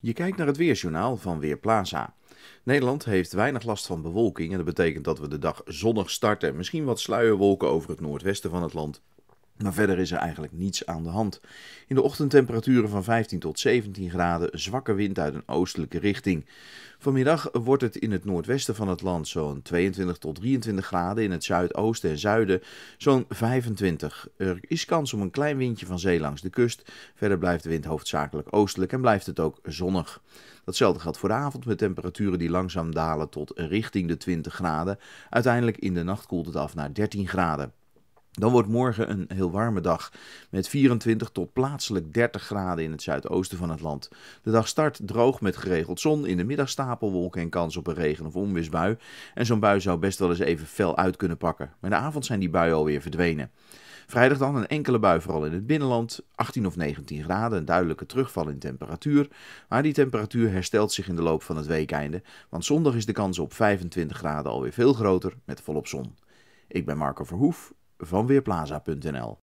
Je kijkt naar het weerjournaal van Weerplaza. Nederland heeft weinig last van bewolking en dat betekent dat we de dag zonnig starten. Misschien wat sluierwolken over het noordwesten van het land maar verder is er eigenlijk niets aan de hand. In de temperaturen van 15 tot 17 graden, zwakke wind uit een oostelijke richting. Vanmiddag wordt het in het noordwesten van het land zo'n 22 tot 23 graden, in het zuidoosten en zuiden zo'n 25. Er is kans om een klein windje van zee langs de kust. Verder blijft de wind hoofdzakelijk oostelijk en blijft het ook zonnig. Datzelfde geldt voor de avond met temperaturen die langzaam dalen tot richting de 20 graden. Uiteindelijk in de nacht koelt het af naar 13 graden. Dan wordt morgen een heel warme dag met 24 tot plaatselijk 30 graden in het zuidoosten van het land. De dag start droog met geregeld zon, in de middag stapelwolken en kans op een regen- of onweersbui. En zo'n bui zou best wel eens even fel uit kunnen pakken, maar in de avond zijn die buien alweer verdwenen. Vrijdag dan een enkele bui, vooral in het binnenland. 18 of 19 graden, een duidelijke terugval in temperatuur. Maar die temperatuur herstelt zich in de loop van het weekeinde. Want zondag is de kans op 25 graden alweer veel groter met volop zon. Ik ben Marco Verhoef van Weerplaza.nl.